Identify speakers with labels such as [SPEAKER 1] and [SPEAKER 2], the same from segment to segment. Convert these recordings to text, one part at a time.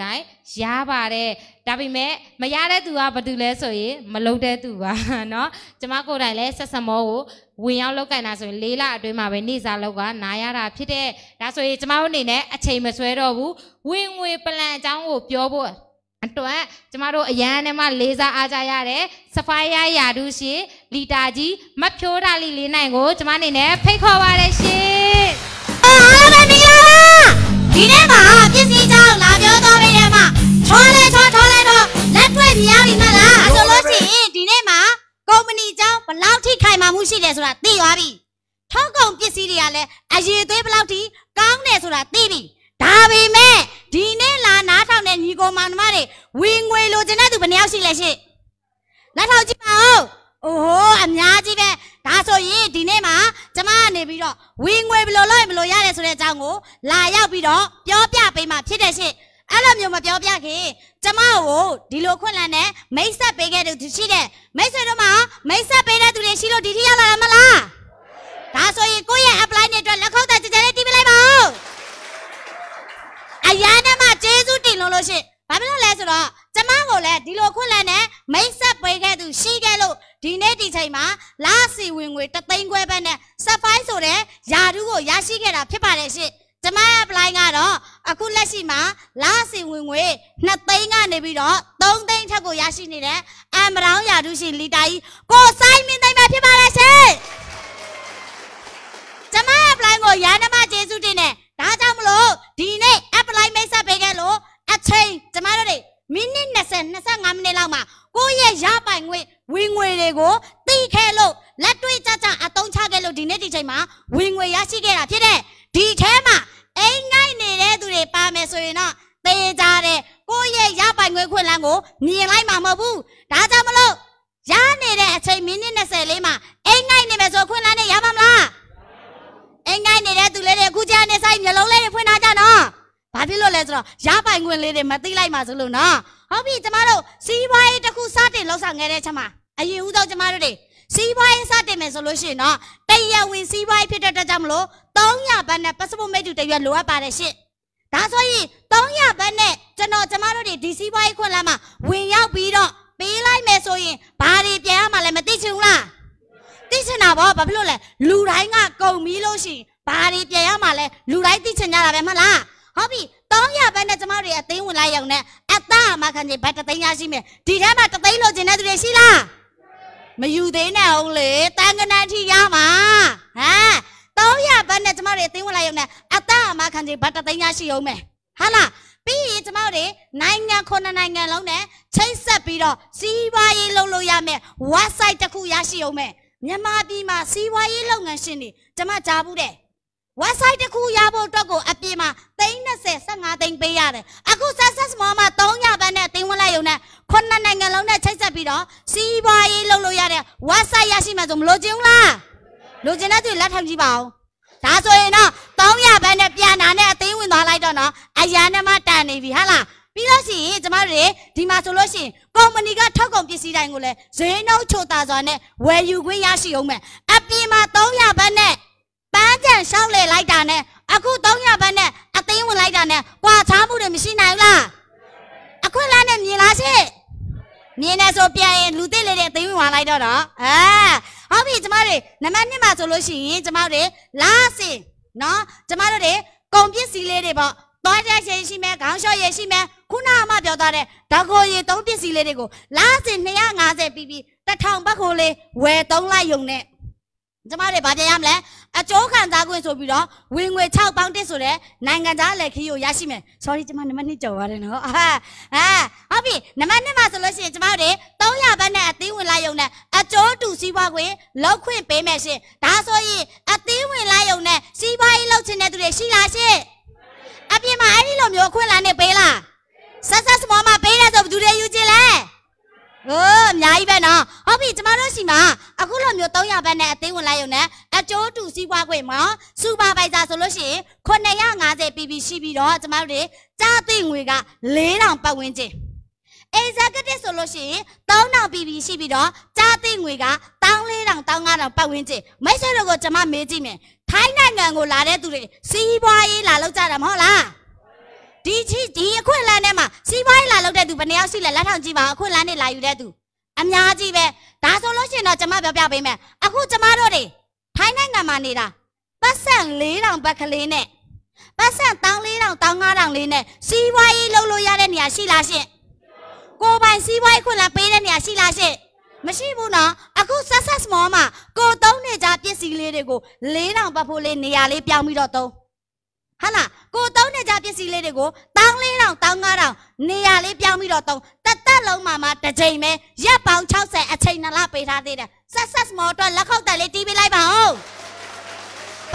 [SPEAKER 1] တိုင်းရပါတယ်ဒါပေမဲ့မရတဲ့သူကဘာတူလဲဆိုရင်မလုံတဲ့သူပါเนาะကျမကိုယ်တိုင်လည်းဆက်စမောကိုဝင်ရောက်လောက်ကင်တာဆိုရင်၄လအတွင်းမှာပဲနေစာလောက်ကနားရတာဖြစ်တဲ့ဒါဆိုရင်ကျမတို့အနေနဲ့အချိန်မဆွဲတော့ဘူးဝင်ငွေ ပလန်အကြောင်းကိုပြောဖို့အတွက် ကျမတို့အရန်နဲ့မှလေးစားအားကြရတယ်စဖိုင်ယာယာဒူရှင်လီတာကြီးမဖြိုးတာလီလေးနိုင်ကို ကျမအနေနဲ့ဖိတ်ခေါ်ပါတယ်ရှင်အားလုံးမင်္ဂလာပါဒီနေ့မှာပြည်စီချောလဲချောချောလဲတော့လက်တွေ့ပြရပြီမလားအဲ့ဆိုလို့ရှိရင်ဒီနေ့မှာကုမ္ပဏီအကြောင်းဘလောက်ထိခိုင်မာမှုရှိတယ်ဆိုတာသိသွားပြီထောက်ကုန်ပစ္စည်းတွေကလည်းအရေးသေးဘလောက်ထိကောင်းတယ်ဆိုတာသိပြီဒါပေမဲ့ဒီနေ့လာနားထောင်တဲ့ညီကောင်မောင်နှမတွေဝင်ငွေလိုချင်တဲ့သူဘယ်နှယောက်ရှိလဲရှင့်လက်ထောက်ကြည့်ပါဦး။အိုးဟိုအများကြီးပဲ။ဒါဆိုရင်ဒီနေ့မှာကျမကနေပြီးတော့ဝင်ငွေဘယ်လိုလုပ်ရင်ဘယ်လိုရလဲဆိုတဲ့အကြောင်းကိုလာရောက်ပြီးတော့ပြောပြပေးမှဖြစ်တဲ့ရှင့်။အဲ့လိုမျိုးမပြောပြခင်ကျမကိုဒီလိုခွင့်လန်းနဲ့မိတ်ဆက်ပေးခဲ့သူရှိတဲ့မိတ်ဆွေတို့မှာမိတ်ဆက်ပေးတဲ့သူတွေရှိလို့ဒီထိရောက်လာမလားဒါဆိုရင်ကိုယ့်ရဲ့ apply နဲ့အတွက်လက်ခုပ်သက်ကြကြလေးတီးပေးလိုက်ပါဦးအရန်နဲ့မှကျေးဇူးတင်လို့လို့ရှိရင်ဘာဖြစ်လို့လဲဆိုတော့ကျမကိုလည်းဒီလိုခွင့်လန်းနဲ့မိတ်ဆက်ပေးခဲ့သူရှိခဲ့လို့ဒီနေ့ဒီချိန်မှာလာစီဝင်ငွေတသိန်းခွဲပဲနဲ့ surprise ဆိုတဲ့ယာဒူးကိုရရှိခဲ့တာဖြစ်ပါတယ်ရှင်ကျမရဲ့ apply ကတော့အခုလက်ရှိမှာလစီဝင်ငွေ2သိန်းကနေပြီးတော့3သိန်းထက်ကိုရရှိနေတဲ့အမ်ဘရောင်းယာတုရှင်လီတာကြီးကိုဆိုင်မင်းသိမ်းပဲဖြစ်ပါရဲ့ရှင်ကျမရဲ့ apply ကိုရန်နမကျေးဇူးတင်တယ်ဒါကြောင့်မလို့ဒီနေ့ apply မိတ်ဆက်ပေးခဲ့လို့အချိန်ကျမတို့တွေမိနစ်20 25မိနစ်လောက်မှာကိုယ့်ရဲ့ရပိုင်ငွေဝင်ငွေတွေကိုတိခဲလို့လက်တွေ့ကြကြအသုံးချခဲ့လို့ဒီနေ့ဒီချိန်မှာဝင်ငွေရရှိခဲ့တာဖြစ်တဲ့ဒီထဲမှာအိမ်ငိုက်နေတဲ့သူတွေပါမယ်ဆိုရင်တော့သေကြတယ်ကိုယ့်ရဲ့ရပိုင်ခွင့်ခွင့်လန်းကိုမြင်လိုက်မှာမဟုတ်ဘူးဒါကြောင့်မလို့ရနေတဲ့အချိန်မိနစ်20လေးမှာအိမ်ငိုက်နေမယ်ဆိုခွင့်လန်းနဲ့ရမှာမလားအိမ်ငိုက်နေတဲ့သူလေးတွေအခုကျနေဆိုင်မျိုးလုံးလေးတွေဖွင့်ထားကြနော်ဘာဖြစ်လို့လဲဆိုတော့ရပိုင်ခွင့်လေးတွေမသိလိုက်ပါစလို့နော်ဟုတ်ပြီကျမတို့စီးပွားရေးတစ်ခုစတင်လှုပ်ဆောင်ခဲ့တဲ့ချက်မှာအရင်ဦးဆုံးကျမတို့တွေစီးပွားရေးစတင်မယ်ဆိုလို့ရှိရင်တော့တရားဝင်စီးပွားရေးဖြစ်တဲ့အတွက်ကြောင့်မလို့300ဘတ်နဲ့ passport မိတ်တူတရွက်လိုအပ်ပါတယ်ရှင့်ဒါဆိုရင်300ဘတ်နဲ့ကျွန်တော်ကျမတို့တွေဒီစီးပွားရေးခွင့်လမ်းမှာဝင်ရောက်ပြီးတော့ပေးလိုက်မယ်ဆိုရင်ဘာတွေပြန်ရမှာလဲမသိချင်ဘူးလားသိချင်တာပေါ့ဘာဖြစ်လို့လဲလူတိုင်းကကုန်ပြီးလို့ရှိရင်ဘာတွေပြန်ရမှာလဲလူတိုင်းသိချင်ကြတာပဲမဟုတ်လားဟုတ်ပြီ300ဘတ်နဲ့ကျမတို့တွေအသိဝင်လိုက်ရုံနဲ့အသားအမခံကြီးဘတ်3သိန်းရရှိမယ်ဒီထဲမှာ3သိန်းလိုချင်တဲ့သူတွေရှိလားမอยู่သေးနဲ့ဟုတ်လေတန်ကနာထီရမှာဟမ်300ဘတ်နဲ့ကျမတို့အသိဝင်လိုက်ရုံနဲ့အသက်အမခံစီဘတ်တသိန်းရရှိရုံပဲဟာလားပြီးရင်ကျမတို့နိုင်ငံခုနှစ်နိုင်ငံလုံးနဲ့ချိတ်ဆက်ပြီးတော့စီးပွားရေးလုပ်လို့ရမယ် website တစ်ခုရရှိရုံပဲမြန်မာပြည်မှာစီးပွားရေးလုပ်ငန်းရှင်တွေကျမကြားဘူးတဲ့ website တစ်ခုရဖို့အတွက်ကိုအပြင်မှာ30 15သိန်းပေးရတယ်အခု success မောမှာ3ညပတ်နဲ့သိန်းဝင်လိုက်ရုံနဲ့ခုနှစ်နိုင်ငံလုံးနဲ့ချိတ်ဆက်ပြီးတော့စီးပွားရေးလုပ်လို့ရတဲ့ website ရရှိမှဆိုမလိုချင်ဘူးလားလိုချင်တဲ့သူလက်ထောင်ကြည့်ပါဦးဒါဆိုရင်တော့300ဘန်းနဲ့ပြန်လာနဲ့အသိဝင်သွားလိုက်တော့နော်အရန်နဲ့မှတန်နေပြီဟာလားပြီးလို့ရှိရင်ကျမတို့တွေဒီမှာဆိုလို့ရှိရင်ကုမ္ပဏီကထုတ်ကုန်ပစ္စည်းတိုင်းကိုလည်းဈေးနှုန်းချိုသာစွာနဲ့ဝယ်ယူခွင့်ရရှိအောင်မယ်အပြင်မှာ300ဘန်းနဲ့ပန်းကြံရှောက်လေလိုက်တာနဲ့အခု300ဘတ်နဲ့အသိန်းဝင်လိုက်တာနဲ့ကွာချားမှုတွေမရှိနိုင်ဘူးလားအခွင့်အလမ်းနဲ့မြင်လားရှင့်မြင်နေဆိုပြန်ရင်လူသိလေတဲ့အသိန်းဝင်ဝင်လိုက်တော့တော့အဲဟုတ်ပြီကျမတွေနံပါတ်1မှာဆိုလို့ရှိရင်ကျမတွေလာစင်နော်ကျမတို့တွေကုန်ပစ္စည်းလေးတွေပေါ့သွားကြရေရှိမယ်ခေါင်းလျှော့ရေရှိမယ်ခုနကမှပြောထားတဲ့ဓာကိုရေသုံးပစ္စည်းလေးတွေကိုလာစင်250ပြီးပြီး1000ဘတ်ကိုလေးဝယ်သုံးလိုက်ုံနဲ့ကျမတွေဗာပြန်ရမလဲအကျိုးခံစားခွင့်ဆိုပြီးတော့ဝင်ငွေ6ပေါင်းတစ်ဆိုတဲ့နိုင်ငံသားလက်ခီးကိုရရှိမယ် sorry ကျမနံပါတ်2ကြော်ပါတယ်နော်အာအာဟုတ်ပြီနံပါတ်2မှာဆိုလို့ရှိရင်ကျမတွေ300ဘတ်နဲ့အသီးဝင်လိုက်ရုံနဲ့အကျိုးတူစီးပွားခွင့်လောက်ခွင့်ပေးမယ်ရှင်ဒါဆိုရင်အသီးဝင်လိုက်ရုံနဲ့စီးပွားရေးလုပ်ချင်တဲ့သူတွေရှိလားရှင်အပြင်မှာအဲ့ဒီလိုမျိုးအခွင့်အလမ်းတွေဟိုးအများကြီးပဲနော်ဟုတ်ပြီကျမတို့စီမှာအခုလိုမျိုး300ဘတ်နဲ့အသေးဝင်လိုက်ရုံနဲ့အကျိုးတူစီးပွားခွင့်မှာစူပါဗိုက်ဇာဆိုလို့ရှိရင်950 PB ရှိပြီးတော့ကျမတို့တွေကြားသိငွေက4000ပတ်ဝန်းကျင် executive ဆိုလို့ရှိရင်3000 PB ရှိပြီးတော့ကြားသိငွေက1400 1500ပတ်ဝန်းကျင်မိတ်ဆွေတို့ကိုကျမမေးကြည့်မယ်ထိုင်းနိုင်ငံကိုလာတဲ့သူတွေစီးပွားရေးလာလောက်ကြတာမဟုတ်လားဒီချီဒီအခွင့်အလမ်းထဲမှာစီးပွားရေးလာလောက်တဲ့သူဘယ်နှယောက်ရှိလဲလက်ထောင်ကြည့်ပါအခွင့်အလမ်းနဲ့လာယူတဲ့သူအများကြီးပဲဒါဆိုလို့ရှိရင်တော့ကျမပြောပြပေးမယ်အခုကျမတို့တွေထိုင်းနိုင်ငံမှာနေတာပတ်စံ4000ဘတ်ကလေးနဲ့ပတ်စံ14000 15000လေးနဲ့စီးပွားရေးလုပ်လို့ရတဲ့နေရာရှိလားရှင့်ကိုပိုင်စီးပွားရေးခွင့်လန်းပေးတဲ့နေရာရှိလားရှင့်မရှိဘူးနော်အခုဆက်ဆက်စမောမှာ ကိုသုံးနေကြပစ္စည်းလေးတွေကို4000ပတ်ဖို့လေးနေရာလေးပြောင်းပြီးတော့သုံးဟုတ်လားကိုသုံးနေကြပစ္စည်းလေးတွေကိုတောင်းလေးတောင်တောင်းငါးတောင်နေရာလေးပြောင်းပြီးတော့သုံးတသက်လုံးမှာမှတစ်ချိန်ပဲရက်ပေါင်း60အချိန်နှလားပေးထားသေးတယ်ဆက်ဆက်မော်တော့လက်ခုပ်တက်လေးတီးပေးလိုက်ပါဦး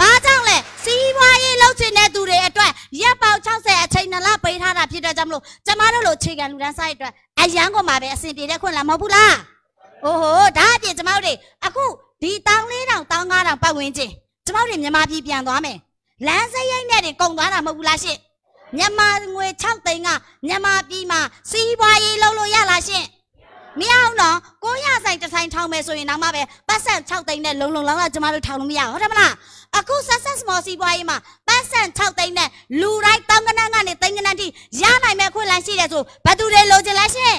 [SPEAKER 1] ဘာကြောင့်လဲစီးပွားရေးလုပ်ချင်တဲ့သူတွေအတွက်ရက်ပေါင်း60အချိန်နှလားပေးထားတာဖြစ်တဲ့ကြောင့်မလို့ကျမတို့လိုခြေကံလူတန်းစားအတွက်အရန်ကုန်မှာပဲအဆင်ပြေတဲ့ခွင့်လားမဟုတ်ဘူးလားအိုးဟိုဒါအပြင်ကျမတို့တွေအခုဒီတောင်းလေးတောင်တောင်းငါးတောင်ပတ်ဝန်းကျင်ကျမတို့တွေမြန်မာပြည်ပြန်သွားမယ်လမ်းစရိတ်နဲ့တင်ကုန်သွားတာမဟုတ်ဘူးလားရှင်မြန်မာငွေ6သိန်းကမြန်မာပြည်မှာစီးပွားရေးလုပ်လို့ရလားရှင်မရအောင်တော့900ဆိုင်တစ်ဆိုင်ထောင်းမယ်ဆိုရင်တော့မှပဲပတ်စံ6သိန်းနဲ့လုံလုံလောက်လောက်ကျမတို့ထောင်းလို့မရဘူးဟုတ်တယ်မလားအခုဆက်ဆက် small စီးပွားရေးမှာပတ်စံ6သိန်းနဲ့လူတိုင်းတောင်းကနန်းကနေသိန်းကနန်းထိရနိုင်မဲ့ခွင့်လန်းရှိတယ်ဆိုဘသူတွေလိုချင်လဲရှင်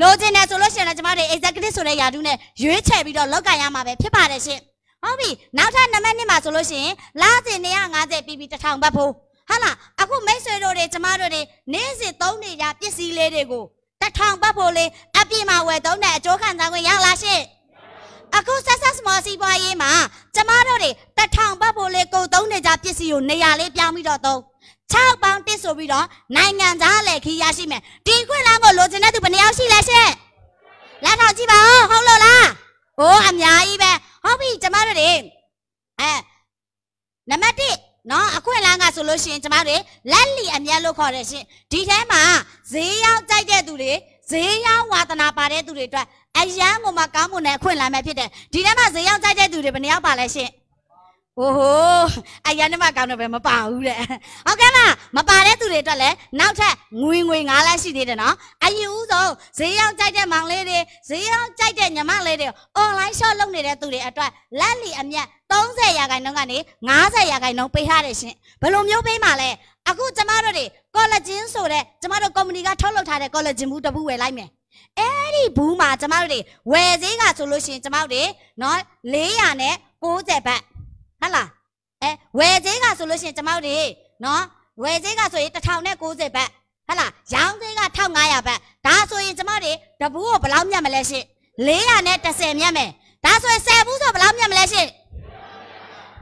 [SPEAKER 1] လိုချင်တယ်ဆိုလို့ရှိရင်တော့ကျမတို့ executive ဆိုတဲ့ယာတုနဲ့ရွေးချယ်ပြီးတော့လောက်ကရမှာပဲဖြစ်ပါတယ်ရှင်ဟုတ်ပြီနောက်ထပ်နံပါတ်1မှာဆိုလို့ရှိရင်လာစဉ်150 PP 1000ဘတ်ဖိုးဟာလားအခုမိတ်ဆွေတို့တွေကျမတို့တွေနေ့စဉ်သုံးနေကြပစ္စည်းလေးတွေကို1000ဘတ်ဖိုးလေးအပြည့်မှာဝယ်သုံးတဲ့အကျိုးခံစားခွင့်ရလားရှင်အခုဆက်ဆက်စမောစီပွားရေးမှာကျမတို့တွေ1000ဘတ်ဖိုးလေးကုန်သုံးနေကြပစ္စည်းကိုနေရာလေးပြောင်းပြီးတော့သုံး6ပေါင်းတစ်ဆိုပြီးတော့နိုင်ငံသားလည်းခီးရရှိမယ်ဒီခွင့်လမ်းကိုလိုချင်တဲ့သူဘယ်နှယောက်ရှိလဲရှင့်လက်ထောင်ကြည့်ပါဦးဟုတ်လို့လားအိုးအများကြီးပဲဟုတ်ပြီကျမတို့တွေအဲနံပါတ်1နော်အခွင့်အလမ်းကဆိုလို့ရှိရင် ကျမတို့လက်လီအမြတ်လို့ခေါ်တယ်ရှင်ဒီထဲမှာဈေးရောက်ကြိုက်တဲ့သူတွေဈေးရောက်ဝါသနာပါတဲ့သူတွေအတွက်အယံကိုမှကောင်းမွန်တဲ့အခွင့်အလမ်းပဲဖြစ်တယ်ဒီထဲမှာဈေးရောက်ကြိုက်တဲ့သူတွေဘယ်နှယောက်ပါလဲရှင်โอ้โหအရာနဲ့မကောင်းတော့ပဲမပါဘူးတဲ့ဟုတ်ကဲ့မမပါတဲ့သူတွေအတွက်လည်းနောက်ထပ်ငွေငွေငါးလက်ရှိသေးတယ်နော်အရင်ဦးဆုံးဈေးရောက်ကြိုက်တဲ့မောင်လေးတွေဈေးရောက်ကြိုက်တဲ့ညီမလေးတွေ online shop လုပ်နေတဲ့သူတွေအတွက်လက်လီအမြတ်30ရာခိုင်နှုန်းကနေ90ရာခိုင်နှုန်းပေးထားတယ်ရှင်ဘယ်လိုမျိုးပေးမှာလဲအခုကျမတို့တွေကောလဂျင်ဆိုတဲ့ကျမတို့ကုမ္ပဏီကထုတ်လုပ်ထားတဲ့ကောလဂျင်ဘူးတစ်ဘူးဝယ်လိုက်မယ်အဲ့ဒီဘူးမှာကျမတို့တွေဝယ်ဈေးကဆိုလို့ရှိရင်ကျမတို့တွေနော်400နဲ့90ဘတ်ဟုတ်လားအဲဝယ်ဈေးကဆိုလို့ရှိရင်ကျမတို့တွေနော်ဝယ်ဈေးကဆိုရင်1090ဘတ်ဟုတ်လားရောင်းဈေးက1500ဘတ်ဒါဆိုရင်ကျမတို့တပူးကိုဘယ်လောက်မြတ်မလဲရှင်410မြတ်မယ်ဒါဆိုရင်10ဘူးဆိုဘယ်လောက်မြတ်မလဲရှင်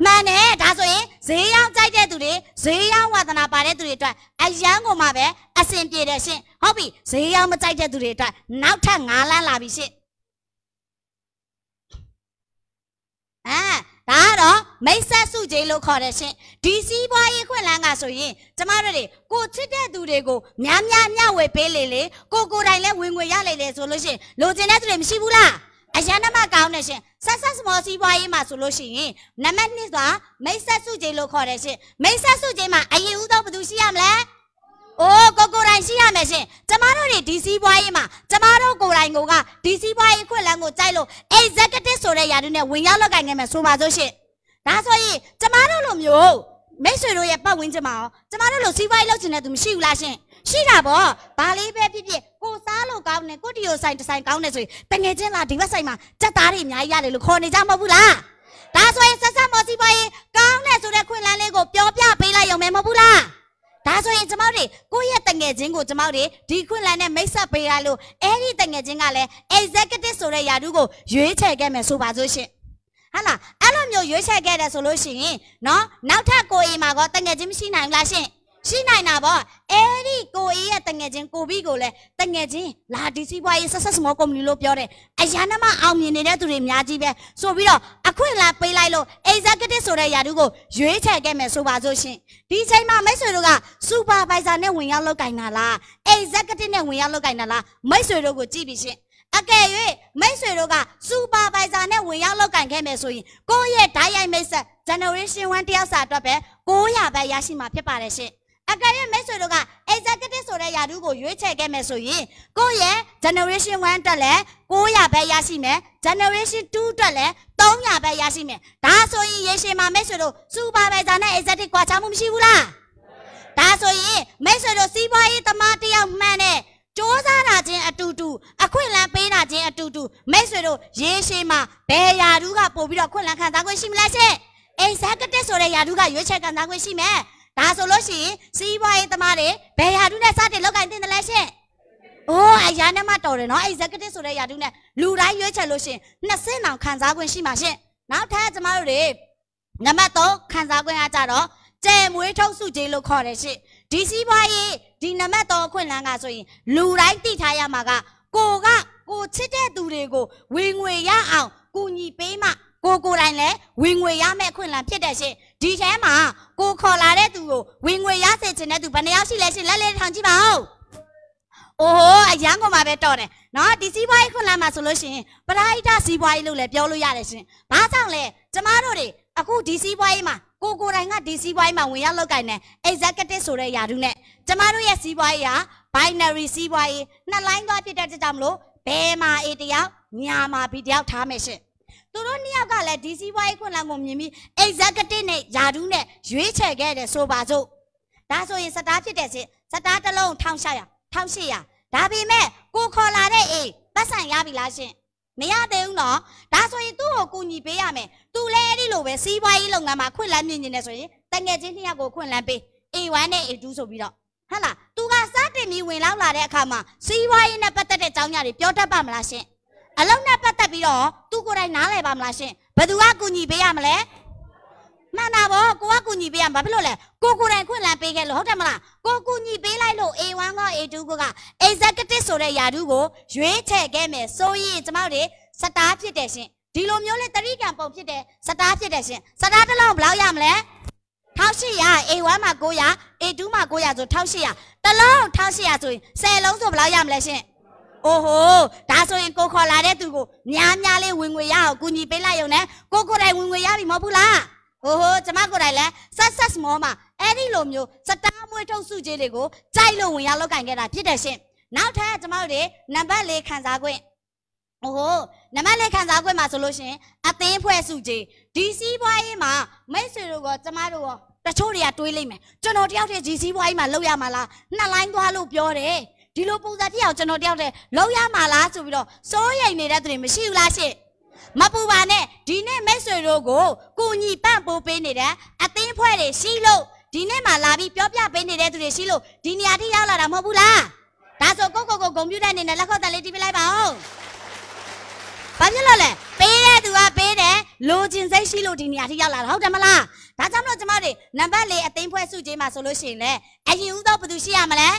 [SPEAKER 1] မှန်တယ်ဒါဆိုရင်ဈေးရောက်ကြိုက်တဲ့သူတွေဈေးရောက်ဝါသနာပါတဲ့သူတွေအတွက်အယံကိုမှပဲအဆင်ပြေတယ်ရှင်ဟုတ်ပြီဈေးရောက်မကြိုက်တဲ့သူတွေအတွက်နောက်ထပ်9လမ်းလာပြီရှင်အဲဒါကတော့မိတ်ဆက်စုခြင်းလို့ခေါ်တယ်ရှင်ဒီစည်းပွားရေးခွင့်လန်းကဆိုရင်ကျမတို့တွေကိုချစ်တဲ့သူတွေကိုများများမျှဝေပေးလေလေကိုကိုတိုင်လည်းဝင်ငွေရလေလေဆိုလို့ရှင်လိုချင်တဲ့သူတွေမရှိဘူးလားအရန်နမကောင်းတယ်ရှင်ဆက်ဆက်စမောစီးပွားရေးမှာဆိုလို့ရှိရင်နံပါတ်2ဆိုတာမိတ်ဆက်စုခြင်းလို့ခေါ်တယ်ရှင်မိတ်ဆက်စုခြင်းမှာအရင်ဦးတော့ဘယ်သူရှိရမလဲအိုးကိုကိုတိုင်းရှိရမယ်ရှင်ကျမတို့တွေဒီစီးပွားရေးမှာကျမတို့ကိုတိုင်းကိုကဒီစီးပွားရေးခွင့်လန်းကိုကြိုက်လို့ executive ဆိုတဲ့ယာတုနဲ့ဝင်ရောက်လောက်ကိုင်ခဲ့မယ်ဆိုပါစို့ရှင်ဒါဆိုရင်ကျမတို့လိုမျိုးမိတ်ဆွေတို့ရဲ့ပတ်ဝန်းကျင်မှာရောကျမတို့လိုစီးပွားရေးလုပ်ချင်တဲ့သူမရှိဘူးလားရှင်ရှိတာပေါ့ဘာလေးပဲဖြစ်ဖြစ်ကိုစားလို့ကောင်းတယ်ကိုတီယိုဆိုင်ဒီဇိုင်းကောင်းတယ်ဆိုရင်တငယ်ချင်းလားဒီဘက်ဆိုင်မှာစက်သားတွေအများကြီးရတယ်လို့ခေါ်နေကြမဟုတ်ဘူးလားဒါဆိုရင်ဆက်ဆက်မော်စီပွားရေးကောင်းတယ်ဆိုငယ်ချင်းကိုကျမတို့ဒီခွင့်လန်းနဲ့မိတ်ဆက်ပေးရလို့အဲ့ဒီတငယ်ချင်းကလည်း executive ဆိုတဲ့ယာတုကိုရွေးချယ်ခဲ့မယ်ဆိုပါစို့ရှင်ဟလာအဲ့လိုမျိုးရွေးချယ်ခဲ့တယ်ဆိုလို့ရှိရင်နော်နောက်ထပ်ကိုအီမှာကတငယ်ချင်းမရှိနိုင်ဘူးလားရှင်ရှိနိုင်တာပေါ့အဲ့ဒီကိုအေးရဲ့တငယ်ချင်းကိုပြီးကိုလည်းတငယ်ချင်းလာဒီစီးပွားရေးဆက်ဆက် small company လို့ပြောတယ်အရန်မအောင်မြင်နေတဲ့သူတွေအများကြီးပဲဆိုပြီးတော့အခွင့်အလမ်းပေးလိုက်လို့ executive ဆိုတဲ့ယာတုကိုရွေးချယ်ခဲ့မယ်ဆိုပါစို့ရှင်ဒီချိန်မှာမိတ်ဆွေတို့က supervisor နဲ့ဝင်ရောက်လောက်ကင်တာလား executive နဲ့ဝင်ရောက်လောက်ကင်တာလားမိတ်ဆွေတို့ကိုကြည့်ပြီးရှင်အကယ်၍မိတ်ဆွေတို့က supervisor နဲ့ဝင်ရောက်လောက်ကင်ခဲ့မယ်ဆိုရင်ကိုယ့်ရဲ့ဓာတ်ရိုက်မိတ်ဆက် generation 1တယောက်စာအတွက်ပဲ900ပဲရရှိမှာဖြစ်ပါတယ်ရှင်။အကယ်၍မိတ်ဆွေတို့က executive ဆိုတဲ့ယာတုကိုရွေးချယ်ခဲ့မယ်ဆိုရင်ကိုယ့်ရဲ့ generation 1အတွက်လည်း900ပဲရရှိမယ် generation 2အတွက်လည်း300ပဲရရှိမယ်ဒါဆိုရင်ရေရှည်မှာမိတ်ဆွေတို့ supervisor နဲ့ executive ကွာခြားမှုမရှိဘူးလားဒါဆိုရင်မိတ်ဆွေတို့စီးပွားရေးသမားတယောက်မှန်တဲ့စ조사တာချင်းအတူတူအခွင့်အလမ်းပေးတာချင်းအတူတူမိတ်ဆွေတို့ရေရှည်မှာဘယ်ယာတုကပို့ပြီးတော့ခွင့်လန်းခံစားခွင့်ရှိမလားရှင် executive ဆိုတဲ့ယာတုကရွေးချယ်ခံစားခွင့်ရှိမယ်ဒါဆိုလို့ရှိရင်စီးပွားရေးသမားတွေဘယ်ယာတုနဲ့စတင်လောက်ကင်တင်တယ်လဲရှင့်အိုးအရာနဲ့မှတော်တယ်နော် executive ဆိုတဲ့ယာတုနဲ့လူတိုင်းရွေးချယ်လို့ရှင်နှစ်ဆင့်အောင်ခံစားခွင့်ရှိမှာရှင့်နောက်ထပ်ကျမတို့တွေနံပါတ်3ခံစားခွင့်အားကြတော့ကျဲမွေးထုတ်စုခြင်းလို့ခေါ်တယ်ရှင့်ဒီစီးပွားရေးဒီနံပါတ်3အခွင့်အလမ်းကဆိုရင်လူတိုင်းသိထားရမှာကကိုကကိုချစ်တဲ့သူတွေကိုဝင်ငွေရအောင်ကူညီပေးမှကိုကိုတိုင်းလည်းဝင်ငွေရမယ့်အခွင့်အလမ်းဖြစ်တဲ့ရှင့်ဒီထဲမှာကိုခေါ်လာတဲ့သူကိုဝင်ငွေရစေချင်တဲ့သူဘယ်နှယောက်ရှိလဲရှင်လက်လေးထောင်ကြည့်ပါဦးအိုးဟိုအရန်ကုန်မှာပဲတော်တယ်နော်ဒီစီးပွားရေးခွန်လမ်းမှာဆိုလို့ရှင်ပရာဟိတစီးပွားရေးလို့လည်းပြောလို့ရတယ်ရှင်ဘာကြောင့်လဲကျမတို့တွေအခုဒီစီးပွားရေးမှာကိုကိုတိုင်ကဒီစီးပွားရေးမှာဝင်ရောက်လောက်ကင်နေ executive ဆိုတဲ့ယာတုနဲ့ကျမတို့ရဲ့စီးပွားရေးဟာ binary စီးပွားရေးနှစ်လိုင်းသွားဖြစ်တဲ့ကြောင့်မလို့ဘယ်မှာ A တယောက်ညာမှာ B တယောက်ထားမယ်ရှင်သူတို့နှစ်ယောက်ကလည်းဒီစီးပွားရေးခွင့်လန်းကိုမြင်ပြီး executive နဲ့ယာဒူးနဲ့ရွေးချယ်ခဲ့တယ်ဆိုပါစို့ဒါဆိုရင်စတားဖြစ်တဲ့စစ်စတားတစ်လုံး1800 1800ဒါပေမဲ့ကိုခေါ်လာတဲ့အေးပတ်စံရပြီလားရှင်မရသေးဘူးနော်ဒါဆိုရင်သူ့ကိုကူညီပေးရမယ်သူလည်းအဲ့ဒီလိုပဲစီးပွားရေးလုပ်ငန်းမှာခွင့်လန်းမြင်နေတယ်ဆိုရင်တငယ်ချင်းနှစ်ယောက်ကိုခွင့်လန်းပေး A1 နဲ့ A2 ဆိုပြီးတော့ဟဟလား तू ကစတင်ပြီးဝင်လောက်လာတဲ့အခါမှာစီးပွားရေးနဲ့ပတ်သက်တဲ့အကြောင်းအရာတွေပြောတတ်ပါမလားရှင်အလုံးနဲ့ပတ်သက်ပြီးတော့သူကိုယ်တိုင်နားလည်ပါမလားရှင်ဘယ်သူကကူညီပေးရမလဲမှန်တာဗောကိုကကူညီပေးရမှာဖြစ်လို့လဲကိုကိုယ်တိုင်ခွင့်လန်းပေးခဲ့လို့ဟုတ်တယ်မလားကိုကူညီပေးလိုက်လို့ A1 က A2 က executive ဆိုတဲ့ယာတုကိုရွေးချယ်ခဲ့မယ်ဆိုရင်ကျမတို့တွေစတားဖြစ်တယ်ရှင်ဒီလိုမျိုးလဲတရိကံပုံဖြစ်တယ်စတားဖြစ်တယ်ရှင်စတားတစ်လုံးဘယ်လောက်ရမလဲ1800 A1 မှာ900 A2 မှာ900ဆို1800တစ်လုံး1800ဆိုရင်10လုံးဆိုဘယ်လောက်ရမလဲရှင်အိုးဟိုဒါဆိုရင်ကိုခေါ်လာတဲ့သူကိုများများလေးဝင်ငွေရအောင်ကူညီပေးလိုက်ရုံနဲ့ကိုကိုယ်တိုင်ဝင်ငွေရပြီမဟုတ်ဘူးလားဟိုဟိုကျမကိုယ်တိုင်လဲဆက်ဆက်မောမှာအဲ့ဒီလိုမျိုးစတားမွေးထုတ်စုကြီးတွေကိုကြိုက်လို့ဝင်ရောက်လောက်ကင်ခဲ့တာဖြစ်တယ်ရှင်နောက်ထပ်ကျမတို့တွေနံပါတ်၄ခန်းစားခွင့်ဟိုဟိုနံပါတ်၄ခန်းစားခွင့်မှာဆိုလို့ရှင်အသင်းဖွဲ့စုကြီးဒီစီးပွားရေးမှာမိတ်ဆွေတို့ကကျမတို့ရောတချို့တွေကတွေးလိမ့်မယ်ကျွန်တော်တယောက်တည်းဒီစီးပွားရေးမှာလောက်ရမှာလားနှစ်လိုင်းသွားလို့ပြောတယ်ဒီလိုပုံစံတရားကိုကျွန်တော်တယောက်တည်းလုံးရမှာလားဆိုပြီးတော့စိုးရိမ်နေတဲ့သူတွေမရှိဘူးလားရှင့်မပူပါနဲ့ဒီနေ့မိတ်ဆွေတို့ကိုကိုညီပန့်ပိုးပေးနေတဲ့အသင်းဖွဲ့တွေရှိလို့ဒီနေ့မှလာပြီးပြောပြပေးနေတဲ့သူတွေရှိလို့ဒီနေရာထိရောက်လာတာမဟုတ်ဘူးလားဒါဆိုကိုကိုကိုကွန်ပျူတာနေနဲ့လက်ခုပ်တက်လေးတီးပလိုက်ပါဦးဘာဖြစ်လို့လဲပေးတဲ့သူကပေးတယ်လိုချင်စိတ်ရှိလို့ဒီနေရာထိရောက်လာတာဟုတ်တယ်မလားဒါကြောင့်မလို့ကျမတို့နံပါတ်၄အသင်းဖွဲ့စုခြင်းမှာဆိုလို့ရှိရင်လေအရင်ဦးတော့ဘယ်သူရှိရမလဲ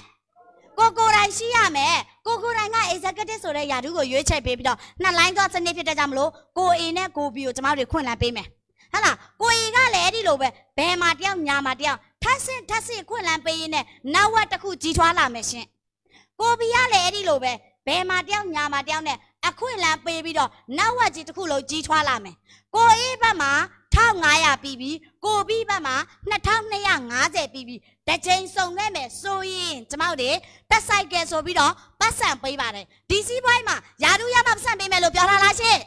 [SPEAKER 1] ကိုကိုတိုင်ရှိရမယ်ကိုကိုတိုင်က executive ဆိုတဲ့ယာဒူးကိုရွေးချယ်ပေးပြီးတော့နှစ်လိုင်းသောစနစ်ဖြစ်တဲ့ကြောင့်မလို့ကိုအေနဲ့ကိုဘီကိုကျမတို့ခွင့်လန်းပေးမယ်ဟဟလားကိုအေကလည်းဒီလိုပဲဘယ်မှာတယောက်ညာမှာတယောက်ထပ်ဆင့်ထပ်ဆင့်ခွင့်လန်းပေးရင်းနဲ့နောက်ဝက်တစ်ခုကြီးထွားလာမယ်ရှင်ကိုဘီကလည်းဒီလိုပဲဘယ်မှာတယောက်ညာမှာတယောက်နဲ့အခွင့်အလမ်းပေးပြီးတော့နောက်ဝက်ကြီးတစ်ခုလုံးကြီးထွားလာမယ်ကိုအေးဘက်မှာ1500ပြီးပြီကိုပြီးဘက်မှာ2250ပြီးပြီတချိန်စုံခဲ့မယ်ဆိုရင်ကျမတို့တွေတက်ဆိုင်ကယ်ဆိုပြီးတော့ပတ်စံပေးပါတယ်ဒီစီးပွားမှာယာတို့ရမပတ်စံပေးမယ်လို့ပြောထားလားရှင်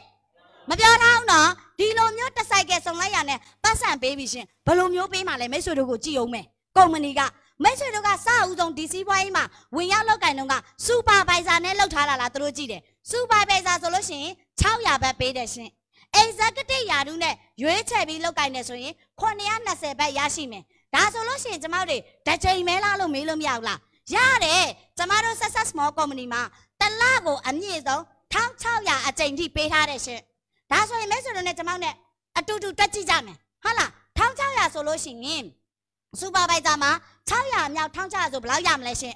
[SPEAKER 2] မပြောထားအောင်နော်
[SPEAKER 1] ဒီလိုမျိုးတက်ဆိုင်ကယ်စုံလိုက်ရနဲ့ပတ်စံပေးပြီရှင်ဘယ်လိုမျိုးပေးမှလဲမိတ်ဆွေတို့ကိုကြည့်အောင်မယ်ကုမ္ပဏီကမိတ်ဆွေတို့ကစအဦးဆုံးဒီစီးပွားရေးမှာဝင်ရောက်လောက်ကင်တော့ကစူပါဗိုင်ဇာနဲ့လောက်ထားတာလားသူတို့ကြည့်တယ်စူပါဗိုင်ဇာဆိုလို့ရှိရင်600ဘတ်ပေးတယ်ရှင် executive ယာတုနဲ့ရွေးချယ်ပြီးလောက်ကင်နေဆိုရင်920ဘတ်ရရှိမယ်ဒါဆိုလို့ရှိရင်ကျမတို့တစ်ချိန်မဲလားလို့မေးလို့မရဘူးလားရတယ်ကျမတို့ success small company မှာတလကိုအမြင့်ဆုံး1600အကြိမ်ထိပေးထားတယ်ရှင်ဒါဆိုရင်မဲဆိုတော့ ਨੇ ကျမတို့ ਨੇ အတူတူတက်ကြည့်ကြမယ်ဟုတ်လား1600ဆိုလို့ရှိရင်စူပါဗိုက်ဇာမှာ600မြောက်1600ဆိုဘယ်လောက်ရမလဲရှင်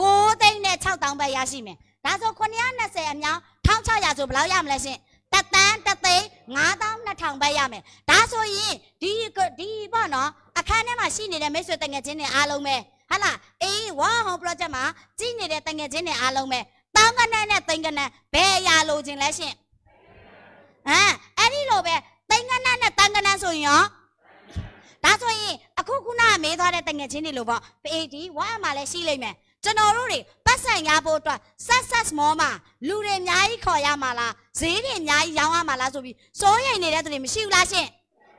[SPEAKER 1] 9သိန်းနဲ့6000ပဲရရှိမယ်ဒါဆို920အမြောက်1600ဆိုဘယ်လောက်ရမလဲရှင်တက်တန်းတသိန်း9200ပဲရမယ်ဒါဆိုရင်ဒီဒီပေါ့နော်အခန်းထဲမှာရှိနေတဲ့မိတ်ဆွေတငယ်ချင်းတွေအားလုံးပဲဟလာအေးဝါဟော project မှာကြည်နေတဲ့တငယ်ချင်းတွေအားလုံးပဲတောင်းကနန်းနဲ့သိန်းကနန်းဘယ်ရလိုချင်လဲရှင်ဟမ်အဲ့ဒီလိုပဲသိန်းကနန်းနဲ့တန်းကနန်းဆိုရင်ရောဒါဆိုရင်အခုခုနမေးသွားတဲ့တငယ်ချင်းတွေလိုပေါ့အေးဒီဝါမှာလည်းရှိလိမ့်မယ်ကျွန်တော်တို့တွေပတ်စံရဖို့အတွက်ဆက်ဆက်မောမှာလူတွေအများကြီးခေါ်ရမှာလားဈေးတွေအများကြီးရောင်းရမှာလားဆိုပြီးစိုးရိမ်နေတဲ့သူတွေမရှိဘူးလားရှင်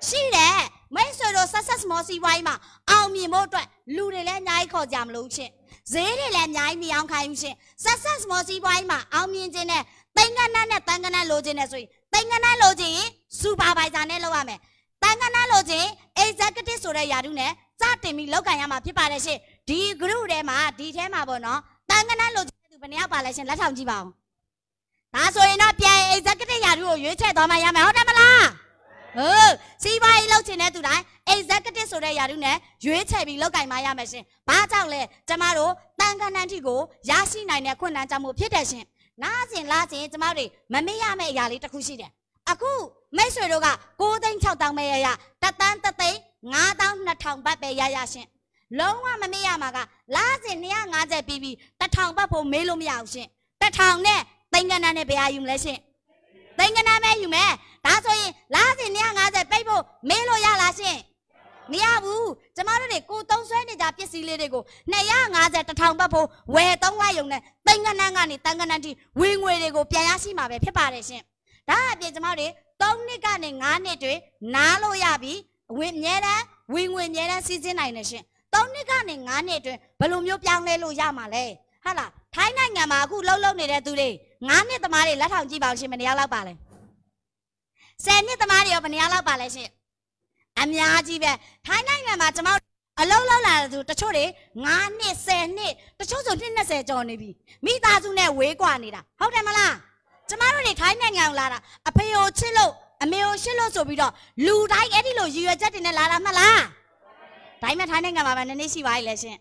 [SPEAKER 1] ရှိတယ်မိတ်ဆွေတို့ဆက်ဆက်မောစီဝိုင်းမှာအောင်မြင်ဖို့အတွက်လူတွေလည်းအများကြီးခေါ်ကြမလို့ရှင်ဈေးတွေလည်းအများကြီးမရောင်းခိုင်းဘူးရှင်ဆက်ဆက်မောစီဝိုင်းမှာအောင်မြင်ခြင်းနဲ့တင်ကနတ်နဲ့တန်ကနတ်လိုခြင်းနဲ့ဆိုရင်တင်ကနတ်လိုခြင်းစူပါဗိုင်ဇာနဲ့လုပ်ရမယ်တန်ကနတ်လိုခြင်း executive ဆိုတဲ့ယာတုနဲ့စတင်ပြီးလောက်ကန်ရမှာဖြစ်ပါတယ်ရှင်ဒီ group ထဲမှာဒီထဲမှာပေါ့နော်တန်ခဏလို့သူဘယ်နှယောက်ပါလဲရှင်လက်ထောင်ကြည့်ပါဦးဒါဆိုရင်တော့ပြန် executive ရာထူးကိုရွေးချယ်သွားမှရမယ်ဟုတ်တယ်မလားဟုတ်စီးပွားရေးလုပ်ချင်တဲ့သူတိုင်း executive ဆိုတဲ့ယာတုနဲ့ရွေးချယ်ပြီးလောက်ကင်မရမယ်ရှင်။ဘာကြောင့်လဲကျမတို့တန်ခဏန်းထိကိုရရှိနိုင်တဲ့ခွင့်လန်းကြောင့်မို့ဖြစ်တယ်ရှင်။နားစဉ်လားစဉ်ကျမတို့မမေ့ရမယ့်အရာလေးတစ်ခုရှိတယ်။အခုမိတ်ဆွေတို့က6သိန်း6တောင်းပဲရရတသန်း3သိန်း92000ဘတ်ပဲရရရှင်။လုံးဝမမေ့ရမှာကလာစဉ်250ပြီးပြီးတထောင်ပတ်ဖို့မေးလို့မရဘူးရှင်တထောင်နဲ့သိန်းကဏ္ဍနဲ့ဘယ်ဟာယူမလဲရှင်သိန်းကဏ္ဍပဲယူမယ်ဒါဆိုရင်လာစဉ်250ပိတ်ဖို့မေးလို့ရလားရှင်မရဘူးကျမတို့တွေကိုသုံးဆွဲနေကြပစ္စည်းလေးတွေကို250တထောင်ပတ်ဖို့ဝယ်သုံးဝယုံနဲ့သိန်းကဏ္ဍကနေတန်ကဏ္ဍတိဝင်ငွေတွေကိုပြန်ရရှိမှာပဲဖြစ်ပါတယ်ရှင်ဒါအပြင်ကျမတို့3နှစ်ကနေ9နှစ်တွေနားလို့ရပြီဝင်မြဲတမ်းဝင်ငွေမြဲတမ်းစီးစင်းနိုင်တယ်ရှင်3နှစ်ကနေ9နှစ်အတွင်းဘယ်လိုမျိုးပြောင်းလဲလို့ရမှာလဲဟုတ်လားထိုင်းနိုင်ငံမှာအခုလှုပ်လှုပ်နေတဲ့သူတွေ9နှစ်သမားတွေလက်ထောင်ကြည့်ပါဦးရှင်ဘယ်နှယောက်လောက်ပါလဲ10နှစ်သမားတွေရောဘယ်နှယောက်လောက်ပါလဲရှင်အများကြီးပဲထိုင်းနိုင်ငံမှာကျွန်တော်အလုံးလောက်လာတဲ့သူတချို့တွေ9နှစ်10နှစ်တချို့ဆိုနှစ်20ကျော်နေပြီမိသားစုနဲ့ဝေးကွာနေတာဟုတ်တယ်မလားကျမတို့တွေထိုင်းနိုင်ငံကိုလာတာအဖေကိုချစ်လို့အမေကိုချစ်လို့ဆိုပြီးတော့လူတိုင်းအဲ့ဒီလိုရည်ရွယ်ချက်တွေနဲ့လာတာမဟုတ်လားဒိုင်းမထိုင်းနိုင်ငံမှာပဲနည်းနည်းရှိပါ යි လေရှင်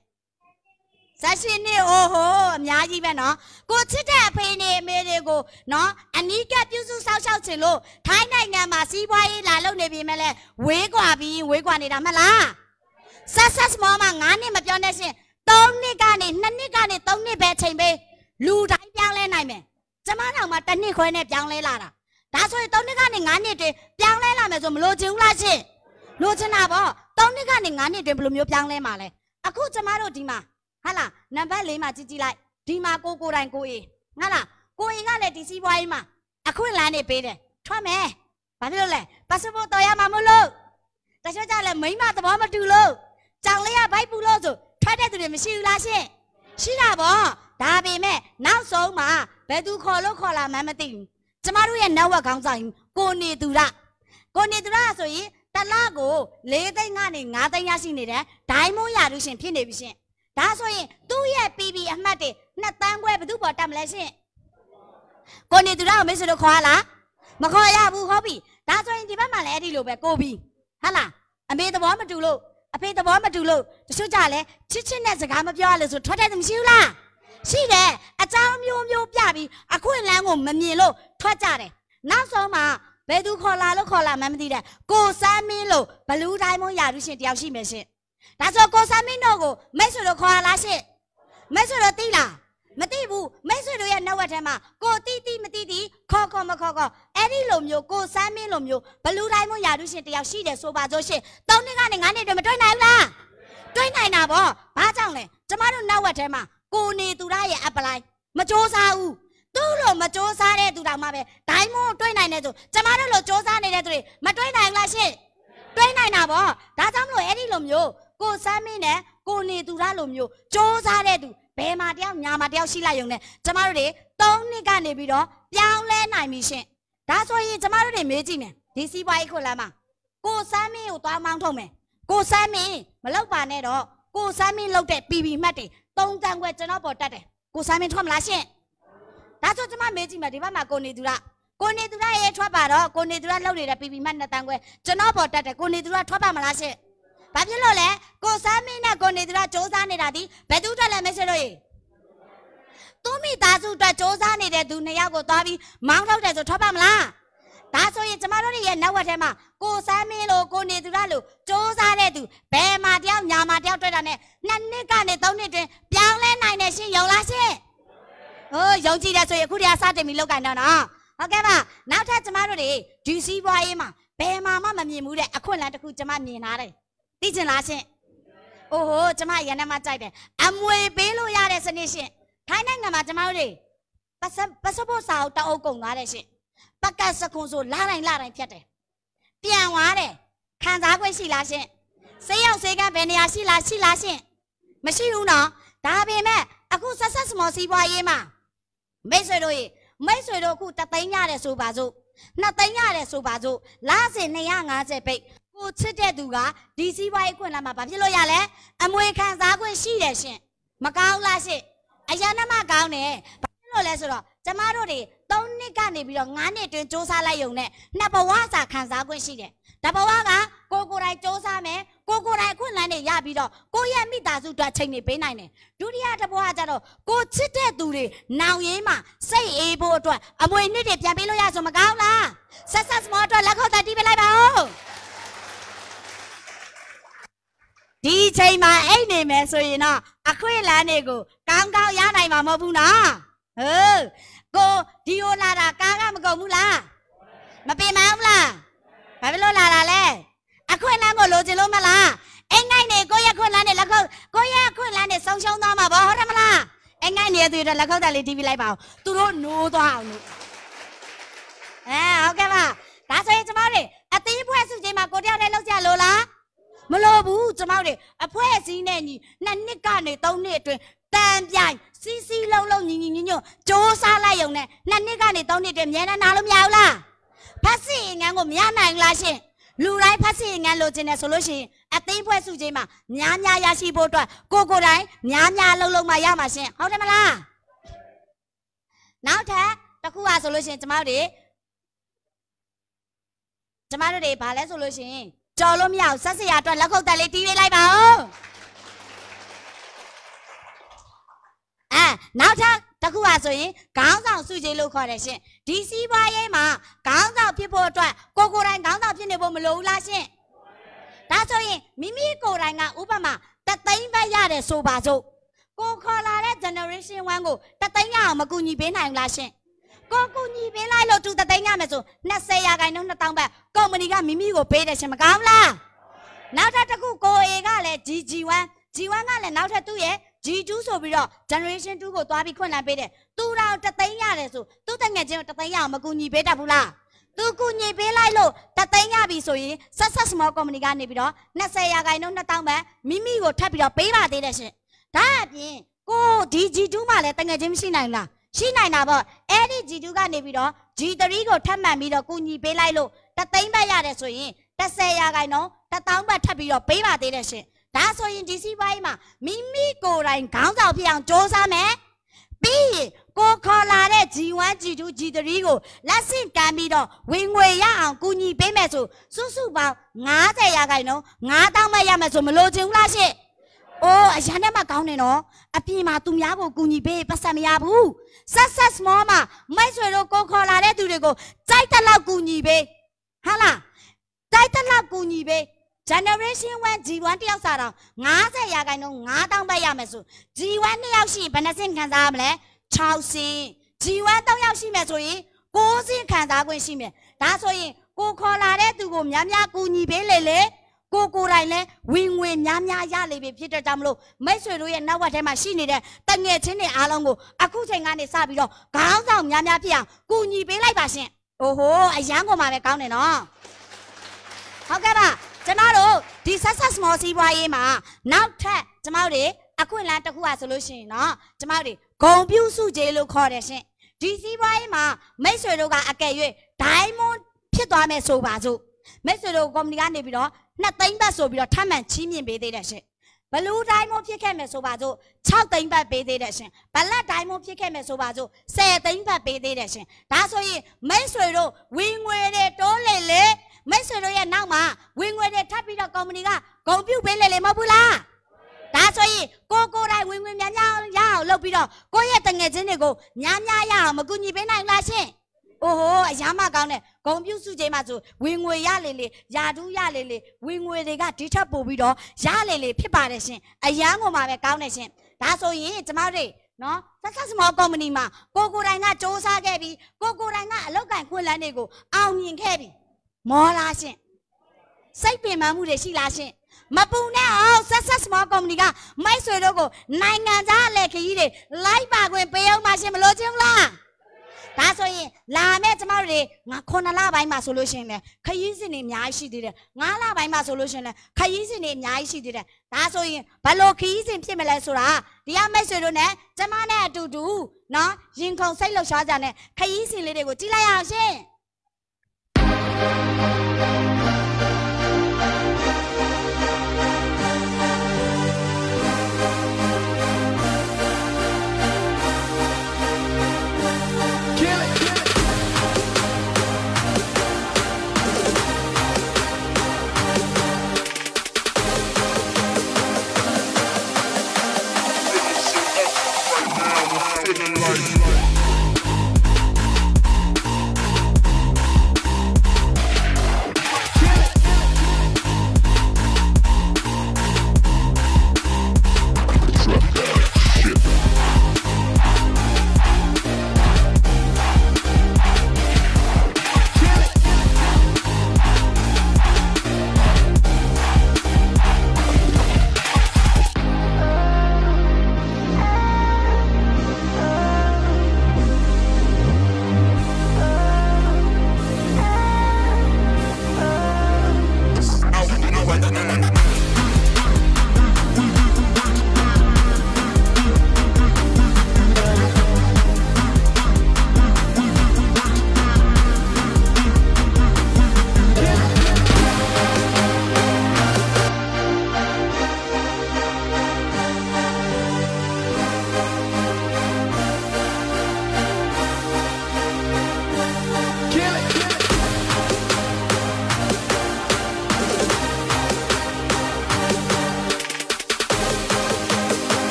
[SPEAKER 1] ဇက်ရှင်နေအိုဟိုအများကြီးပဲနော်ကိုချစ်တဲ့အဖေနေအမေတွေကိုနော်အနီးကပ်ပြုစုစောင့်ရှောက်ချင်လို့ထိုင်းနိုင်ငံမှာစီးပွားရေးလာလုပ်နေပြီမဲ့လဲဝေးကွာပြီးဝေးကွာနေတာမလားဆက်ဆက်မောမှာ9နှစ်မပြောနဲ့ရှင်3နှစ်ကနေ2နှစ်ကနေ3နှစ်ပဲချိန်ပေးလူတိုင်းပြောင်းလဲနိုင်မယ်ကျမတော်မှာတစ်နှစ်ခွဲနဲ့ပြောင်းလဲလာတာဒါဆိုရင်3နှစ်ကနေ9နှစ်တွင်ပြောင်းလဲလာမယ်ဆိုမလို့ချင်ဘူးလားရှင်လိုချင်တာပေါ့3နှစ်ကနေ9နှစ်တွင်ဘယ်လိုမျိုးပြောင်းလဲမှာလဲအခုကျမတို့ဒီမှာဟာလားနံပါတ်၄မှာကြည့်ကြည့်လိုက်ဒီမှာကိုကိုတိုင်ကိုအေးဟာလားကိုအေးကလည်းဒီစီးပွားရေးမှာအခွင့်အလမ်းတွေပေးတယ်ထွက်မယ်ဘာဖြစ်လို့လဲ passport တော်ရမှာမလို့တချို့ကြလဲမိမသဘောမတူလို့ကြောင်လေးကဘိုက်ပူလို့ဆိုထွက်တဲ့သူတွေမရှိဘူးလားရှင်ရှိတာပေါ့ဒါပေမဲ့နောက်ဆုံးမှာဘယ်သူခေါ်လို့ခေါ်လာမှန်းမသိဘူးကျမတို့ရဲ့ network ခေါင်းဆောင်ကိုနေသူရကိုနေသူရဆိုရင်တလကို၄သိန်းကနေ၅သိန်းရရှိနေတယ်ဒိုင်းမွန်ရလူရှင်ဖြစ်နေပြီရှင်ဒါဆိုရင်သူ့ရဲ့ PB အမှတ်တွေနှစ်တန်းခွဲဘယ်သူပေါ်တက်မလဲရှင်ကိုနေသူတော်မိတ်ဆွေတို့ခေါ်လားမခေါ်ရဘူးဟုတ်ပြီဒါဆိုရင်ဒီဘက်မှာလည်းအဲ့ဒီလိုပဲကိုပြီးဟုတ်လားအမေသဘောမတူလို့အဖေသဘောမတူလို့တချို့ကြလဲချစ်ချစ်နဲ့စကားမပြောရလို့ဆိုထွက်တဲ့မရှိဘူးလားရှိတယ်အကြောင်းမျိုးမျိုးပြပြီးအခွင့်အလမ်းကိုမမြင်လို့ထွက်ကြတယ်နောက်ဆုံးမှာဘယ်သူခေါ်လာလို့ခေါ်လာမှမသိတဲ့ကိုစမ်းမင်းလို့ဘလူးတိုင်းမွန်ရာလူရှင်တယောက်ရှိမယ်ရှင်ဒါဆိုကိုစမ်းမင်းတို့ကိုမိတ်ဆွေတို့ခေါ်လာလားရှင်မိတ်ဆွေတို့သိလားမသိဘူးမိတ်ဆွေတို့ရဲ့နှုတ်ဝက်ထဲမှာကိုတိတိမတိတိခေါ်ခေါ်မခေါ်ခေါ်အဲ့ဒီလိုမျိုးကိုစမ်းမင်းလိုမျိုးဘလူးတိုင်းမွန်ရာလူရှင်တယောက်ရှိတယ်ဆိုပါစို့ရှင်၃နှစ်ကနေ၅နှစ်တွေမတွေ့နိုင်ဘူးလားတွေ့နိုင်တာပေါ့ဘာကြောင့်လဲကျမတို့နှုတ်ဝက်ထဲမှာကိုနေသူရရဲ့ apply မစ조사ဘူးသူ့လိုမစ조사တဲ့သူတောင်မှပဲဒိုင်းမို့တွေးနိုင်တဲ့သူကျမတို့လိုစ조사နေတဲ့သူတွေမတွေးနိုင်လားရှင်တွေးနိုင်တာပေါ့ဒါကြောင့်မလို့အဲ့ဒီလိုမျိုးကိုစမ်းမင်းနဲ့ကိုနေသူရလိုမျိုးစ조사တဲ့သူဘယ်မှာတယောက်ညာမှာတယောက်ရှိလိုက်ုံနဲ့ကျမတို့တွေ၃နှစ်ကနေပြီးတော့ပြောင်းလဲနိုင်ပြီရှင်ဒါဆိုရင်ကျမတို့တွေမေးကြည့်မယ်ဒီစီးပွားရေးခုလမ်းမှာကိုစမ်းမင်းကိုသွားမောင်းထုတ်မယ်ကိုစမ်းမင်းမလောက်ပါနဲ့တော့ကိုစမ်းမင်းလောက်တဲ့ PB မှတ်တွေ၃တန်ခွဲကျွန်တော်ပေါ်တတ်တယ်ကိုစမ်းမင်းထွက်မလားရှင်ဒါဆိုကျမမေးကြည့်မယ်ဒီဘက်မှာကိုနေသူရကိုနေသူရရဲ့ထွက်ပါတော့ကိုနေသူရလှုပ်နေတဲ့ပီပီမနှစ်တန်းခွဲကျွန်တော်ပေါ်တက်တယ်ကိုနေသူရထွက်ပါမလားရှင့်ဘာဖြစ်လို့လဲကိုစားမင်းနဲ့ကိုနေသူရစ조사နေတာဒီဘယ်သူတက်လဲမရှင်းလို့ရေသူမိသားစုအတွက်စ조사နေတဲ့သူနှစ်ယောက်ကိုသွားပြီးမောင်းထုတ်တယ်ဆိုထွက်ပါမလားဒါဆိုရင်ကျမတို့ရဲ့နောက်ဝက်ထဲမှာကိုစမ်းမင်းလို့ကိုနေသူရလို့စ조사တဲ့သူဘယ်မှာတယောက်ညာမှာတယောက်တွေ့တာနဲ့နှစ်နှစ်ကနေသုံးနှစ်တွင်ပြောင်းလဲနိုင်တယ်ရှင်ယုံလားရှင်ဟိုယုံကြည်တယ်ဆိုရင်အခုတည်းကစတင်ပြီးလောက်ကန်တော့နော်ဟုတ်ကဲ့ပါနောက်ထပ်ကျမတို့တွေဒီစီးပွားရေးမှာဘယ်မှာမှမမြင်ဘူးတဲ့အခွင့်အလမ်းတစ်ခုကျမမြင်လာတယ်သိချင်လားရှင်အိုးဟိုကျမရန်ထဲမှာကြိုက်တယ်အမွေပေးလို့ရတဲ့စနစ်ရှင်ထိုင်းနိုင်ငံမှာကျမတို့တွေပတ်စပတ်စပို့စာအုပ်တအုပ်ကုန်သွားတယ်ရှင်ပကတ်စခွန်ဆိုလာတိုင်းလာတိုင်းဖြတ်တယ်ပြန်သွားတယ်ခံစား권ရှိလားရှင်စေးရောက်စေးကန်းဘယ်နေရာရှိလားရှိလားရှင်မရှိဘူးနော်ဒါပေမဲ့အခုဆက်ဆက်စမော်စီးပွားရေးမှာမိတ်ဆွေတို့ရေမိတ်ဆွေတို့အခုတသိန်းရတယ်ဆိုပါစို့နှစ်သိန်းရတယ်ဆိုပါစို့လစဉ်250ပိတ်ကိုချစ်တဲ့သူကဒီစီးပွားရေးခွင့်လာမှာဘာဖြစ်လို့ရလဲအမွေခံစားခွင့်ရှိတယ်ရှင်မကောင်းလားရှင်အရာနမကောင်းတယ်ဘာဖြစ်လို့လဲဆိုတော့ကျမတို့တွေ3နှစ်ကနေပြီးတော့9နှစ်တွင်စ조사လိုက်ုံနဲ့နှစ်ဘဝစာခံစားခွင့်ရှိတယ်တဘဝကကိုကိုယ်တိုင်စ조사မယ်ကိုကိုယ်တိုင်အခွင့်အလမ်းတွေရပြီးတော့ကိုရဲ့မိသားစုအတွက်ချိန်နေပေးနိုင်တယ်ဒုတိယတဘဝကျတော့ကိုချစ်တဲ့သူတွေနောင်ရင်းမှာစိတ်အေးဖို့အတွက်အမွေနှစ်တွေပြန်ပေးလို့ရဆိုမကောင်းလားဆက်ဆက်စမောအတွက်လက်ခုပ်တတီးပေးလိုက်ပါဦးဒီချိန်မှာအိတ်နေမယ်ဆိုရင်တော့အခွင့်အလမ်းတွေကိုကောင်းကောင်းရနိုင်မှာမဟုတ်ဘူးနော်ဟုတ်ကိုဒီဟိုလာတာကားကမကုန်ဘူးလားမပင်မအောင်လားဘာဖြစ်လို့လာတာလဲအခွင့်အလမ်းကိုလိုချင်လို့မလားအိမ်ငိုက်နေကိုရခွင့်လမ်းနေလက်ခုပ်ကိုရခွင့်လမ်းနေဆုံးရှုံးသွားမှာဗောဟုတ်တယ်မလားအိမ်ငိုက်နေသူတွေလက်ခုပ်တက်လေးတီးပြလိုက်ပါအောင်သူတို့နိုးသွားအောင်လို့အဲဟုတ်ကဲ့ပါဒါဆိုရင်ကျမတို့အသင်းဖွဲ့စုခြင်းမှာကိုတယောက်နဲ့လောက်ကြလို့လားမလိုဘူးကျမတို့အဖွဲ့အစည်းနဲ့ညီနှစ်နှစ်ကနေသုံးနှစ်အတွင်းတန်ပြိုင်စီစီလုံးလုံးညီညီညွတ်ညွတ်စ조사လိုက်ုံနဲ့နှစ်နှစ်ကနေသုံးနှစ်တည်းမြန်မြန်နားလို့မရဘူးလားဖတ်စစ်အင်ငန်းကိုမရနိုင်လားရှင်လူတိုင်းဖတ်စစ်အင်ငန်းလိုချင်တယ်ဆိုလို့ရှိရင်အသိဖွဲ့စုခြင်းမှာများများရရှိဖို့အတွက်ကိုကိုတိုင်းများများလှုပ်လှုပ်မှရမှာရှင်ဟုတ်တယ်မလားနောက်ထပ်တစ်ခုပါဆိုလို့ရှိရင်ကျမတို့တွေကျမတို့တွေဘာလဲဆိုလို့ရှိရင်ကြော်လို့မရအောင်ဆက်စရာအတွက်လက်ခုပ်တက်လေးတီးပေးလိုက်ပါဦးအဲနောက်ထပ်တခုပါဆိုရင်ခေါင်းဆောင်စုကြီးလို့ခေါ်တယ်ရှင်ဒီစီးပွားရေးမှာခေါင်းဆောင်ဖြစ်ဖို့အတွက်ကိုကိုယ်တိုင်ခေါင်းဆောင်ဖြစ်နေဖို့မလိုဘူးလားရှင်ဒါဆိုရင်မိမိကိုယ်တိုင်ကဥပမာတသိန်းပဲရတယ်ဆိုပါစို့ကိုခေါ်လာတဲ့ generation 1ကိုတသိန်းရအောင်မကူညီပေးနိုင်ဘူးလားရှင်ကိုကူညီပေးလိုက်လို့သူတသိန်းရမယ်ဆို20ရာခိုင်နှုန်း2000ပဲကုမ္ပဏီကမိမိကိုပေးတယ်ရှင်မကောင်းလားနောက်ထပ်တစ်ခုကိုအေကလည်း GG1 G1 ကလည်းနောက်ထပ်သူ့ရဲ့ G2 ဆိုပြီးတော့ generation 2ကိုသွားပြီးခွင့်လန်းပေးတယ်သူတော့တသိန်းရတယ်ဆိုသူ့တငယ်ချင်းကိုတသိန်းရအောင်မကူညီပေးတတ်ဘူးလားသူကူညီပေးလိုက်လို့တသိန်းရပြီဆိုရင်ဆက်ဆက် small company ကနေပြီးတော့20ရာခိုင်နှုန်း2000ပဲမိမိကိုထပ်ပြီးတော့ပေးပါသေးတယ်ရှင်ဒါအပြင်ကိုဒီ G2 မှလည်းတငယ်ချင်းမရှိနိုင်လားရှိနိုင်တာပေါ့အဲ့ဒီ G2 ကနေပြီးတော့ G3 ကိုထပ်မှန်ပြီးတော့ကူညီပေးလိုက်လို့တသိန်းပဲရတယ်ဆိုရင်10ရာခိုင်နှုန်း1000ပဲထပ်ပြီးတော့ပေးပါသေးတယ်ရှင်打碎银子是歪嘛？明明过来，刚到片上做啥没？比可可拉的几万几住几的里个，那先干咪到，微微一行姑姨别买出，叔叔帮伢子也给侬，伢当买也买厝，么落进那些。哦，是安尼么？讲呢侬，阿比嘛，兔咪阿个姑姨别不三么阿不，啥啥什么嘛？买说落可可拉的住里个，再打拉姑姨别，好啦，再打拉姑姨别。generation 1 G1 တယောက်စားတော့90ရာခိုင်နှုန်း9000ပဲရမယ်ဆို G1 2ယောက်ရှိရင်ဘယ်နှစင်ခံစားရမလဲ6စင် G1 3ယောက်ရှိမယ်ဆိုရင်9စင်ခံစားခွင့်ရှိမယ်ဒါဆိုရင်ကိုခေါ်လာတဲ့သူကိုများများကူညီပေးလေလေကိုကိုယ်တိုင်လည်းဝင်ငွေများများရလေပြီဖြစ်တဲ့ကြောင့်မလို့မိတ်ဆွေတို့ရဲ့နောက်ဝက်ထဲမှာရှိနေတဲ့တငယ်ချင်းတွေအားလုံးကိုအခုချိန်ကနေစပြီးတော့ခေါင်းဆောင်များများဖြစ်အောင်ကူညီပေးလိုက်ပါရှင်။အိုဟိုအရန်ကုန်မှာပဲကောင်းတယ်နော်။ဟုတ်ကဲ့ပါ။ကျမတို့ဒီဆက်ဆက် small စီးပွားရေးမှာ နောက်ထပ်ကျမတို့တွေအခွင့်အလမ်းတစ်ခုอ่ะဆိုလို့ရှိရင်တော့ကျမတို့တွေဂုံပြုစုကြေးလို့ခေါ်တယ်ရှင်ဒီစီးပွားရေးမှာမိတ်ဆွေတို့ကအကယ်၍ diamond ဖြစ်သွားမယ်ဆိုပါစို့မိတ်ဆွေတို့ကုမ္ပဏီကနေပြီးတော့နှစ်သိန်းဘတ်ဆိုပြီးတော့ထပ်မံချီးမြှင့်ပေးသေးတယ်ရှင်ဘလူးဒိုင်းမွန်ဖြစ်ခဲ့မယ်ဆိုပါစို့6သိန်းဘတ်ပေးသေးတယ်ရှင်ဘလတ်ဒိုင်းမွန်ဖြစ်ခဲ့မယ်ဆိုပါစို့10သိန်းဘတ်ပေးသေးတယ်ရှင်ဒါဆိုရင်မိတ်ဆွေတို့ဝင်ငွေတွေတိုးလေလေမိတ်ဆွေတို့ရဲ့နောက်မှာဝင်ငွေတွေထပ်ပြီးတော့ကုမ္ပဏီကဂုံပြုတ်ပေးလေလေမဟုတ်ဘူးလားဒါဆိုရင်ကိုကိုတိုင်းဝင်ငွေများများရအောင်လုပ်ပြီးတော့ကိုရဲ့တငယ်ချင်းတွေကိုများများရအောင်မကူညီပေးနိုင်လားရှင်အိုးဟိုအရာမကောင်းတဲ့ဂုံပြုစုချိန်မှာဆိုဝင်ငွေရလေလေယာတူးရလေလေဝင်ငွေတွေကဒီထက်ပိုပြီးတော့ရလေလေဖြစ်ပါတယ်ရှင်အရန်ကုန်မှာပဲကောင်းတယ်ရှင်ဒါဆိုရင်ကျမတို့နော်ဆက်ဆက်စမောကုမ္ပဏီမှာကိုကိုတိုင်ကစ조사ခဲ့ပြီးကိုကိုတိုင်ကအလောက်ကန်ခွင့်လန်းတွေကိုအောင်မြင်ခဲ့ပြီမောလားရှင်စိတ်ပင်ပန်းမှုတွေရှိလားရှင်မပူနဲ့အောင် success small company ကမိုက်ဆွေတို့ကိုနိုင်ငံသားအလဲခကြီးတွေလိုက်ပါခွင့်ပေးအောင်ပါရှင်မလို့ချင်းလားဒါဆိုရင်လာမဲ့ကျမတို့တွေငါ9လပိုင်းမှာဆိုလို့ရှိရင်လေခရီးစဉ်တွေအများကြီးရှိသေးတယ်9လပိုင်းမှာဆိုလို့ရှိရင်လေခရီးစဉ်တွေအများကြီးရှိသေးတယ်ဒါဆိုရင်ဘလို့ခရီးစဉ်ဖြစ်မလဲဆိုတာဒီကမိတ်ဆွေတို့နဲ့ကျမနဲ့အတူတူနော်ရင်ခုန်စိတ်လှုပ်ရှားကြတဲ့ခရီးစဉ်လေးတွေကိုကြည့်လိုက်အောင်ရှင် Música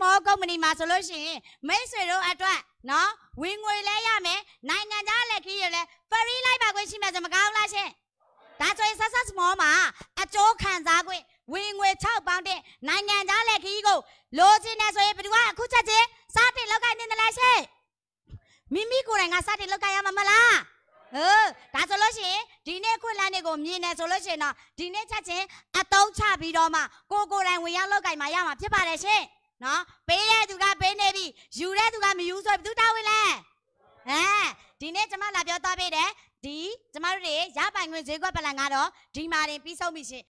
[SPEAKER 1] small company မှာဆိုလို့ရှိရင်မိတ်ဆွေတို့အတွက်နော်ဝင်ငွေလဲရမယ်နိုင်ငံသားလက်ခီးရလဲ free လိုက်ပါခွင့်ရှိမယ်ဆိုမကောင်းလားရှင်ဒါဆိုရင်ဆက်ဆက် small မှာအကျိုးခံစားခွင့်ဝင်ငွေ6ပေါင်းတဲ့နိုင်ငံသားလက်ခီးကိုလိုချင်တယ်ဆိုရင်ဘယ်သူကအခုချက်ချင်းစတင်လောက်ကိုင်းနေတယ်လားရှင်မိမိကိုယ်တိုင်ကစတင်လောက်ကိုင်းရမှာမလားဟုတ်ဒါဆိုလို့ရှိရင်ဒီနေ့ခွင့်လန်းတွေကိုမြင်တယ်ဆိုလို့ရှိရင်တော့ဒီနေ့ချက်ချင်းအတုံးချပြီးတော့မှကိုကိုယ်တိုင်ဝင်ရောက်လောက်ကင်မှာရမှာဖြစ်ပါတယ်ရှင်နော်ပေးတဲ့သူကပေးနေပြီယူတဲ့သူကမယူဆိုဘယ်သူတာဝန်လဲဟမ်ဒီနေ့ကျမလာပြောသွားပေးတယ်ဒီကျမတို့တွေရပိုင်ခွင့်ဈေးကွက်ပလန်ကတော့ဒီမာတင်ပြီးဆုံးပြီရှင်